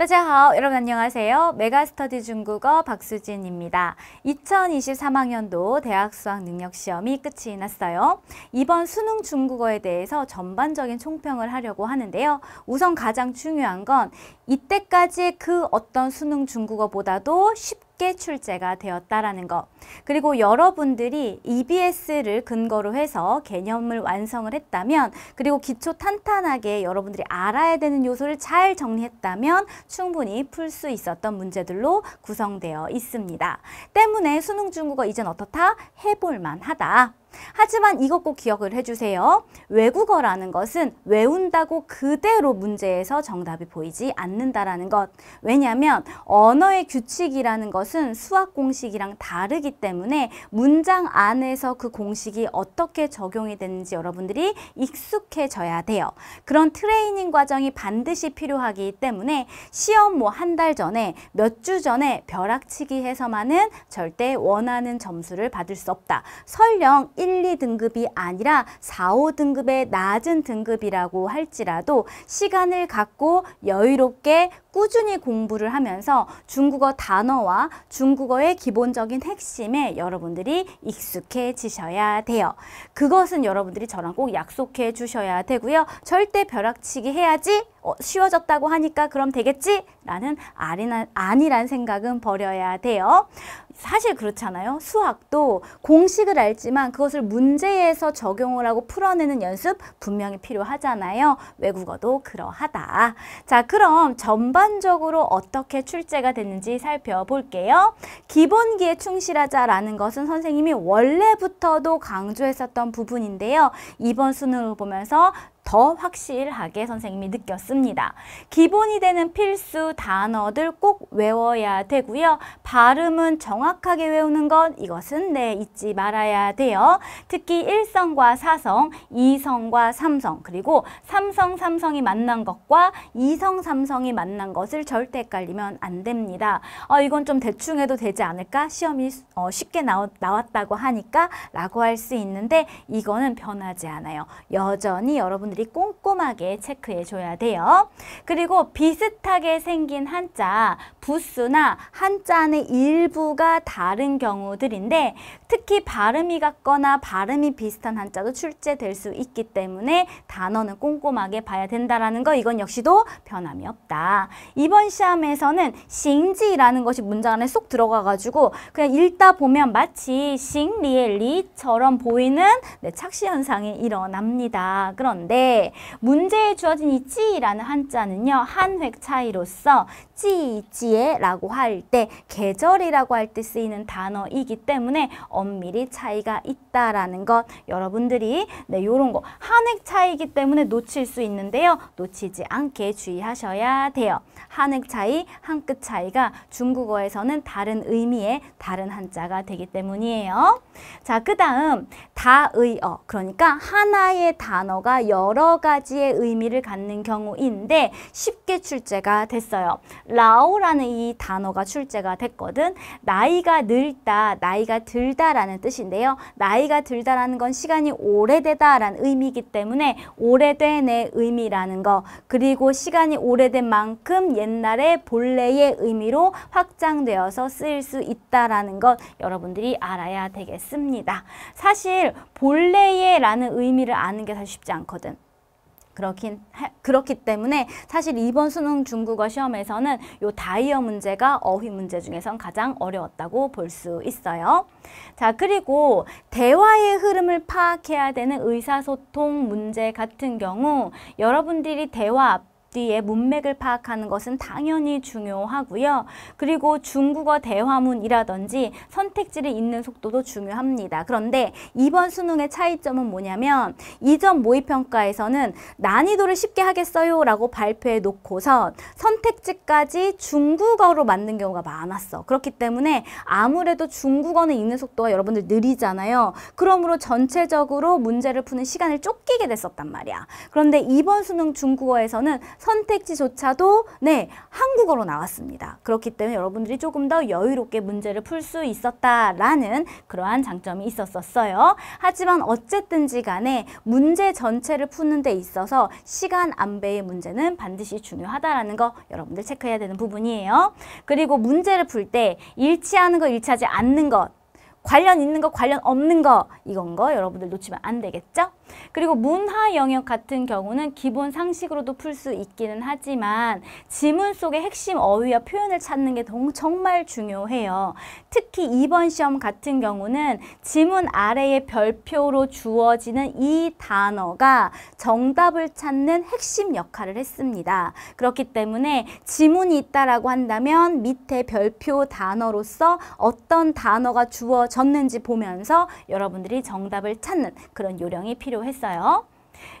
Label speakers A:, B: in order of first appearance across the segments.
A: 大家好, 여러분 안녕하세요. 메가스터디 중국어 박수진입니다. 2023학년도 대학 수학 능력 시험이 끝이 났어요. 이번 수능 중국어에 대해서 전반적인 총평을 하려고 하는데요. 우선 가장 중요한 건이때까지그 어떤 수능 중국어보다도 쉽게 적게 출제가 되었다라는 것. 그리고 여러분들이 EBS를 근거로 해서 개념을 완성을 했다면 그리고 기초 탄탄하게 여러분들이 알아야 되는 요소를 잘 정리했다면 충분히 풀 수 있었던 문제들로 구성되어 있습니다. 때문에 수능 중국어 이젠 어떻다? 해볼만 하다. 하지만 이것 꼭 기억을 해주세요. 외국어라는 것은 외운다고 그대로 문제에서 정답이 보이지 않는다라는 것. 왜냐하면 언어의 규칙이라는 것은 수학 공식이랑 다르기 때문에 문장 안에서 그 공식이 어떻게 적용이 되는지 여러분들이 익숙해져야 돼요. 그런 트레이닝 과정이 반드시 필요하기 때문에 시험 뭐 한 달 전에 몇 주 전에 벼락치기 해서만은 절대 원하는 점수를 받을 수 없다. 설령 1, 2등급이 아니라 4, 5등급의 낮은 등급이라고 할지라도 시간을 갖고 여유롭게 꾸준히 공부를 하면서 중국어 단어와 중국어의 기본적인 핵심에 여러분들이 익숙해지셔야 돼요. 그것은 여러분들이 저랑 꼭 약속해 주셔야 되고요. 절대 벼락치기 해야지 어, 쉬워졌다고 하니까 그럼 되겠지? 라는 아니란 아니란 생각은 버려야 돼요. 사실 그렇잖아요. 수학도 공식을 알지만 그것을 문제에서 적용을 하고 풀어내는 연습 분명히 필요하잖아요. 외국어도 그러하다. 자, 그럼 전반 전반적으로 어떻게 출제가 됐는지 살펴볼게요. 기본기에 충실하자라는 것은 선생님이 원래부터도 강조했었던 부분인데요. 이번 수능을 보면서 더 확실하게 선생님이 느꼈습니다. 기본이 되는 필수 단어들 꼭 외워야 되고요. 발음은 정확하게 외우는 것 이것은 네 잊지 말아야 돼요. 특히 일성과 사성, 이성과 삼성 그리고 삼성 삼성이 만난 것과 이성 삼성이 만난 것을 절대 헷갈리면 안 됩니다. 어, 이건 좀 대충 해도 되지 않을까? 시험이 어, 쉽게 나오, 나왔다고 하니까 라고 할 수 있는데 이거는 변하지 않아요. 여전히 여러분들 여러 꼼꼼하게 체크해 줘야 돼요. 그리고 비슷하게 생긴 한자, 부수나 한자 안에 일부가 다른 경우들인데 특히 발음이 같거나 발음이 비슷한 한자도 출제될 수 있기 때문에 단어는 꼼꼼하게 봐야 된다라는 거 이건 역시도 변함이 없다. 이번 시험에서는 싱지라는 것이 문장 안에 쏙 들어가가지고 그냥 읽다 보면 마치 싱리의 리처럼 보이는 네, 착시 현상이 일어납니다. 그런데 문제에 주어진 이 찌라는 한자는요. 한 획 차이로서 찌지에라고할때 계절이라고 할 때 쓰이는 단어이기 때문에 엄밀히 차이가 있다라는 것 여러분들이 네 요런 거 한 획 차이기 때문에 놓칠 수 있는데요. 놓치지 않게 주의하셔야 돼요. 한 획 차이, 한 끗 차이가 중국어에서는 다른 의미의 다른 한자가 되기 때문이에요. 자, 그다음 다의어 그러니까 하나의 단어가 여러 가지의 의미를 갖는 경우인데 쉽게 출제가 됐어요. 라오라는 이 단어가 출제가 됐거든. 나이가 늘다 나이가 들다라는 뜻인데요. 나이가 들다라는 건 시간이 오래되다라는 의미이기 때문에 오래된의 의미라는 거 그리고 시간이 오래된 만큼 옛날의 본래의 의미로 확장되어서 쓰일 수 있다라는 것 여러분들이 알아야 되겠습니다. 사실 본래의 라는 의미를 아는 게 사실 쉽지 않거든. 그렇긴 하, 그렇기 때문에 사실 이번 수능 중국어 시험에서는 요 다이어 문제가 어휘 문제 중에선 가장 어려웠다고 볼 수 있어요. 자, 그리고 대화의 흐름을 파악해야 되는 의사소통 문제 같은 경우 여러분들이 대화 앞 앞뒤의 문맥을 파악하는 것은 당연히 중요하고요. 그리고 중국어 대화문이라든지 선택지를 읽는 속도도 중요합니다. 그런데 이번 수능의 차이점은 뭐냐면 이전 모의평가에서는 난이도를 쉽게 하겠어요 라고 발표해 놓고서 선택지까지 중국어로 만든 경우가 많았어. 그렇기 때문에 아무래도 중국어는 읽는 속도가 여러분들 느리잖아요. 그러므로 전체적으로 문제를 푸는 시간을 쫓기게 됐었단 말이야. 그런데 이번 수능 중국어에서는 선택지조차도 네 한국어로 나왔습니다. 그렇기 때문에 여러분들이 조금 더 여유롭게 문제를 풀 수 있었다라는 그러한 장점이 있었었어요. 하지만 어쨌든지 간에 문제 전체를 푸는 데 있어서 시간 안배의 문제는 반드시 중요하다라는 거 여러분들 체크해야 되는 부분이에요. 그리고 문제를 풀 때 일치하는 거 일치하지 않는 것 관련 있는 거 관련 없는 거 이건 거 여러분들 놓치면 안 되겠죠? 그리고 문화 영역 같은 경우는 기본 상식으로도 풀 수 있기는 하지만 지문 속의 핵심 어휘와 표현을 찾는 게 정말 중요해요. 특히 이번 시험 같은 경우는 지문 아래의 별표로 주어지는 이 단어가 정답을 찾는 핵심 역할을 했습니다. 그렇기 때문에 지문이 있다라고 한다면 밑에 별표 단어로서 어떤 단어가 주어져 졌는지 보면서 여러분들이 정답을 찾는 그런 요령이 필요했어요.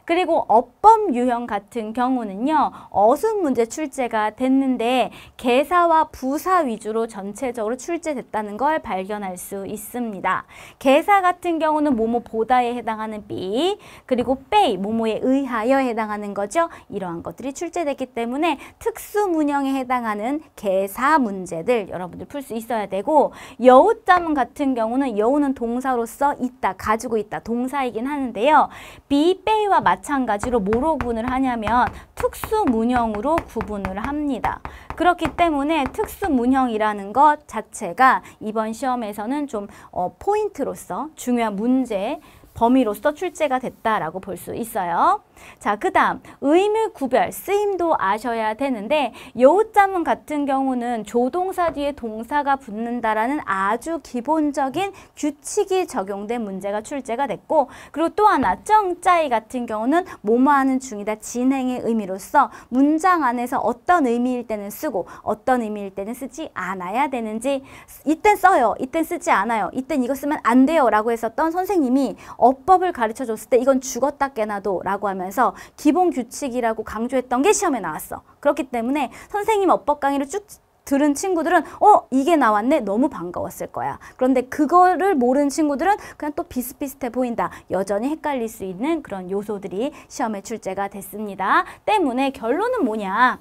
A: 그리고 어법 유형 같은 경우는요. 어순 문제 출제가 됐는데 개사와 부사 위주로 전체적으로 출제됐다는 걸 발견할 수 있습니다. 개사 같은 경우는 모모 보다에 해당하는 B 그리고 빼 모모에 의하여 해당하는 거죠. 이러한 것들이 출제됐기 때문에 특수 문형에 해당하는 개사 문제들 여러분들 풀 수 있어야 되고 여우자 같은 경우는 여우는 동사로서 있다, 가지고 있다, 동사이긴 하는데요. B, 빼와 마 마찬가지로 뭐로 구분을 하냐면 특수문형으로 구분을 합니다. 그렇기 때문에 특수문형이라는 것 자체가 이번 시험에서는 좀 어, 포인트로서 중요한 문제 범위로서 출제가 됐다라고 볼 수 있어요. 자, 그 다음 의미 구별, 쓰임도 아셔야 되는데 여우자문 같은 경우는 조동사 뒤에 동사가 붙는다라는 아주 기본적인 규칙이 적용된 문제가 출제가 됐고 그리고 또 하나 정자이 같은 경우는 뭐뭐하는 중이다 진행의 의미로서 문장 안에서 어떤 의미일 때는 쓰고 어떤 의미일 때는 쓰지 않아야 되는지 이때 써요, 이때 쓰지 않아요, 이땐 이거 쓰면 안 돼요 라고 했었던 선생님이 어법을 가르쳐줬을 때 이건 죽었다 깨나도 라고 하면 나오면서 기본 규칙이라고 강조했던 게 시험에 나왔어. 그렇기 때문에 선생님 어법 강의를 쭉 들은 친구들은 어 이게 나왔네 너무 반가웠을 거야 그런데 그거를 모르는 친구들은 그냥 또 비슷비슷해 보인다 여전히 헷갈릴 수 있는 그런 요소들이 시험에 출제가 됐습니다 때문에 결론은 뭐냐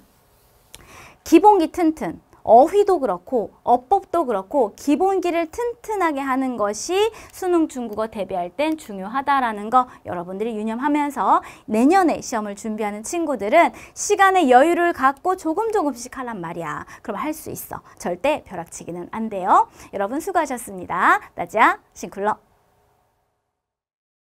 A: 기본기 튼튼 어휘도 그렇고 어법도 그렇고 기본기를 튼튼하게 하는 것이 수능 중국어 대비할 땐 중요하다라는 거 여러분들이 유념하면서 내년에 시험을 준비하는 친구들은 시간의 여유를 갖고 조금 조금씩 하란 말이야. 그럼 할 수 있어. 절대 벼락치기는 안 돼요. 여러분 수고하셨습니다. 나자 싱클럽